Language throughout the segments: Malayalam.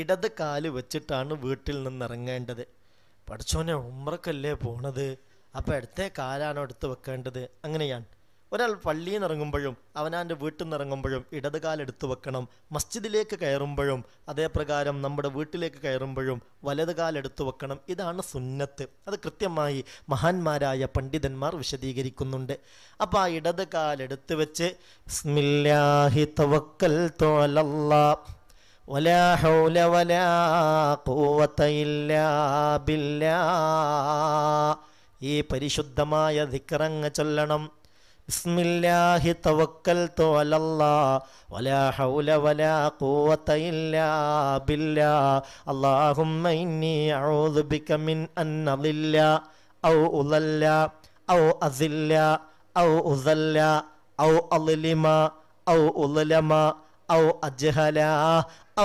ഇടത് കാല് വെച്ചിട്ടാണ് വീട്ടിൽ നിന്ന് ഇറങ്ങേണ്ടത് പഠിച്ചോനെ ഉമ്രക്കല്ലേ പോണത് അപ്പോൾ എടുത്തേ കാലാണ് എടുത്ത് വെക്കേണ്ടത് അങ്ങനെയാണ് ഒരാൾ പള്ളിയിൽ നിന്ന് ഇറങ്ങുമ്പോഴും അവനാൻ്റെ വീട്ടിൽ നിന്ന് ഇറങ്ങുമ്പോഴും ഇടത് കാലെടുത്ത് വെക്കണം മസ്ജിദിലേക്ക് കയറുമ്പോഴും അതേപ്രകാരം നമ്മുടെ വീട്ടിലേക്ക് കയറുമ്പോഴും വലത് കാലെടുത്ത് വെക്കണം ഇതാണ് സുന്നത്ത് അത് കൃത്യമായി മഹാന്മാരായ പണ്ഡിതന്മാർ വിശദീകരിക്കുന്നുണ്ട് അപ്പോൾ ആ ഇടത് കാലെടുത്ത് വെച്ച് സ്മില്ലാഹി തവക്കൽ തോലല്ലാ ولا حول ولا قوة إلا بالله ഈ പരിശുദ്ധമായ ധിക്കറങ്ങ് ചൊല്ലണം ബിസ്മില്ലാഹി തവക്കൽ തോലല്ലാ വലാ ഹൗല വലാ കൂവത്ത ഇല്ലാ ബില്ലാ അല്ലാഹുമ്മ ഇന്നി അഊദു ബിക മിൻ അൻ ഔ ഉദല്ല ഔ അസില്ല ഔ ഉദല്ല ഔ അളിമ ഔ ഉലമ ഔ അജ്ഹല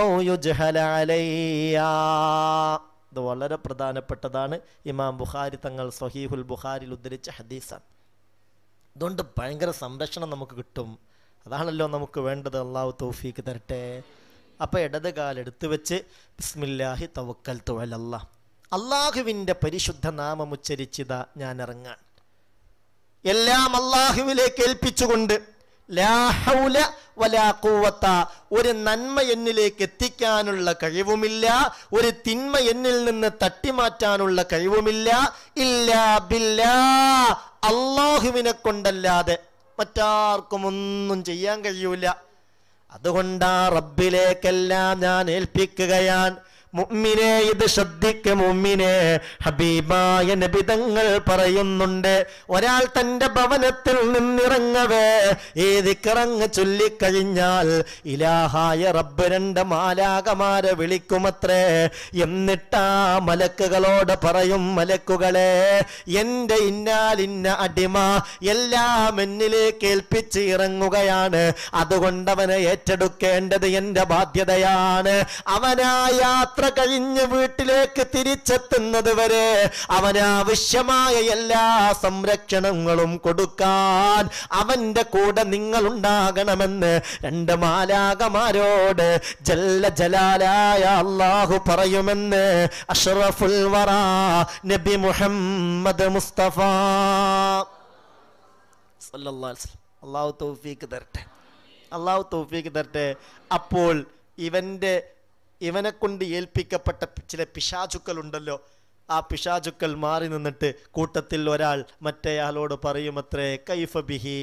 ഔ യുജ്ഹല അലയ്യ ഇത് വളരെ പ്രധാനപ്പെട്ടതാണ് ഇമാം ബുഖാരി തങ്ങൾ സഹീഹുൽ ബുഖാരിൽ ഉദ്ധരിച്ച ഹദീസാണ് അതുകൊണ്ട് ഭയങ്കര സംരക്ഷണം നമുക്ക് കിട്ടും അതാണല്ലോ നമുക്ക് വേണ്ടത് അള്ളാഹു തൗഫീക്ക് തരട്ടെ അപ്പോൾ ഇടത് കാലെടുത്ത് വെച്ച് ബിസ്മില്ലാഹി തവക്കൽ തുഴലല്ല അള്ളാഹുവിൻ്റെ പരിശുദ്ധ നാമം ഉച്ചരിച്ചിത ഞാൻ ഇറങ്ങാൻ എല്ലാം അള്ളാഹുവിലേക്ക് ഏൽപ്പിച്ചുകൊണ്ട് ലാഹൗല വലാക്കൂവത്ത ഒരു നന്മ എന്നിലേക്ക് എത്തിക്കാനുള്ള കഴിവുമില്ല ഒരു തിന്മ എന്നിൽ നിന്ന് തട്ടിമാറ്റാനുള്ള കഴിവുമില്ല ഇല്ല ബില്ലാ അള്ളാഹുവിനെ കൊണ്ടല്ലാതെ മറ്റാർക്കും ഒന്നും ചെയ്യാൻ കഴിയൂല അതുകൊണ്ടാ റബ്ബിലേക്കെല്ലാം ഞാൻ ഏൽപ്പിക്കുകയാണ് മുമ്മിനെ ഇത് ശ്രദ്ധിക്ക മുമ്മിനെ ഹബീബായ നബിതങ്ങൾ പറയുന്നുണ്ട് ഒരാൾ തന്റെ ഭവനത്തിൽ നിന്നിറങ്ങവേ ഏത് കിറങ്ങ് ചൊല്ലിക്കഴിഞ്ഞാൽ ഇലാഹായ റബ്ബ് രണ്ട് മാലാകമാരെ വിളിക്കുമത്രേ എന്നിട്ടാ മലക്കുകളോട് പറയും മലക്കുകളെ എൻ്റെ ഇന്നാലിന്ന അടിമ എല്ലാം എന്നിലേക്ക് ഏൽപ്പിച്ച് ഇറങ്ങുകയാണ് അതുകൊണ്ടവനെ ഏറ്റെടുക്കേണ്ടത് എൻ്റെ ബാധ്യതയാണ് അവനായാത്ര യാത്ര യാത്ര കഴിഞ്ഞ് വീട്ടിലേക്ക് തിരിച്ചെത്തുന്നത് വരെ അവനാവശ്യമായ എല്ലാ സംരക്ഷണങ്ങളും കൊടുക്കാൻ അവന്റെ കൂടെ നിങ്ങൾ ഉണ്ടാകണമെന്ന് രണ്ട് മാലാകമാരോട് ജല്ല ജലാലായ അള്ളാഹു പറയുമെന്ന് അഷറഫുൽ വറ നബി മുഹമ്മദ് മുസ്തഫ അള്ളാഹു തൗഫീക്ക് തരട്ടെ അള്ളാഹു തൗഫീക്ക് തരട്ടെ അപ്പോൾ ഇവന്റെ ഇവനെ കൊണ്ട് ഏൽപ്പിക്കപ്പെട്ട ചില ഉണ്ടല്ലോ ആ പിശാചുക്കൾ മാറി നിന്നിട്ട് കൂട്ടത്തിൽ ഒരാൾ മറ്റേയാളോട് പറയുമത്രേ കൈഫ ബിഹി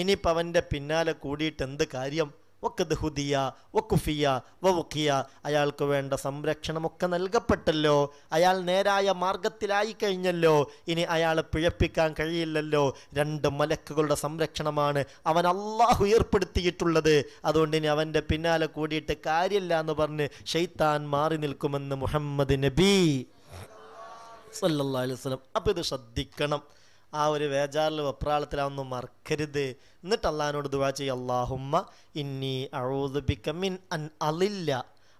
ഇനിയിപ്പവൻ്റെ പിന്നാലെ കൂടിയിട്ട് എന്ത് കാര്യം ഒക്കത് ഹുദിയ ഒക്കുഫിയ വവുക്കിയ അയാൾക്ക് വേണ്ട സംരക്ഷണമൊക്കെ നൽകപ്പെട്ടല്ലോ അയാൾ നേരായ മാർഗത്തിലായി കഴിഞ്ഞല്ലോ ഇനി അയാളെ പിഴപ്പിക്കാൻ കഴിയില്ലല്ലോ രണ്ട് മലക്കുകളുടെ സംരക്ഷണമാണ് അവൻ അള്ളാഹു ഏർപ്പെടുത്തിയിട്ടുള്ളത് അതുകൊണ്ട് ഇനി അവൻ്റെ പിന്നാലെ കൂടിയിട്ട് കാര്യമില്ല എന്ന് പറഞ്ഞ് ഷെയ്ത്താൻ മാറി നിൽക്കുമെന്ന് മുഹമ്മദ് നബി സല്ലാ അലൈഹി വസല്ലം അപ്പോൾ ഇത് ശ്രദ്ധിക്കണം ആ ഒരു വേജാറിൽ വെപ്രാളത്തിലാവുന്നു മറക്കരുത് എന്നിട്ട് അള്ളഹാനോട് ദുവാ ചെയ്യ അള്ളാഹുമ്മ ഇന്നി അഴൂദുബിക്ക മിൻ അൻ അലില്ല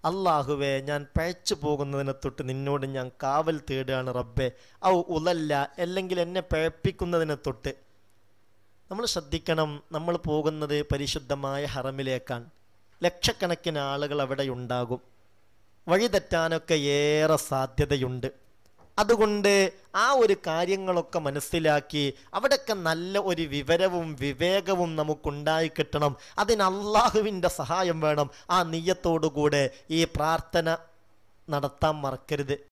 അള്ളാഹുവെ ഞാൻ പഴച്ചു പോകുന്നതിനെ തൊട്ട് നിന്നോട് ഞാൻ കാവൽ തേടുകയാണ് റബ്ബെ ഔ ഉലല്ല അല്ലെങ്കിൽ എന്നെ പഴപ്പിക്കുന്നതിനെ തൊട്ട് നമ്മൾ ശ്രദ്ധിക്കണം നമ്മൾ പോകുന്നത് പരിശുദ്ധമായ ഹറമിലേക്കാണ് ലക്ഷക്കണക്കിന് ആളുകൾ അവിടെ ഉണ്ടാകും വഴിതെറ്റാനൊക്കെ ഏറെ സാധ്യതയുണ്ട് അതുകൊണ്ട് ആ ഒരു കാര്യങ്ങളൊക്കെ മനസ്സിലാക്കി അവിടെയൊക്കെ നല്ല ഒരു വിവരവും വിവേകവും നമുക്കുണ്ടായി കിട്ടണം അതിന് അള്ളാഹുവിൻ്റെ സഹായം വേണം ആ നീയത്തോടുകൂടെ ഈ പ്രാർത്ഥന നടത്താൻ മറക്കരുത്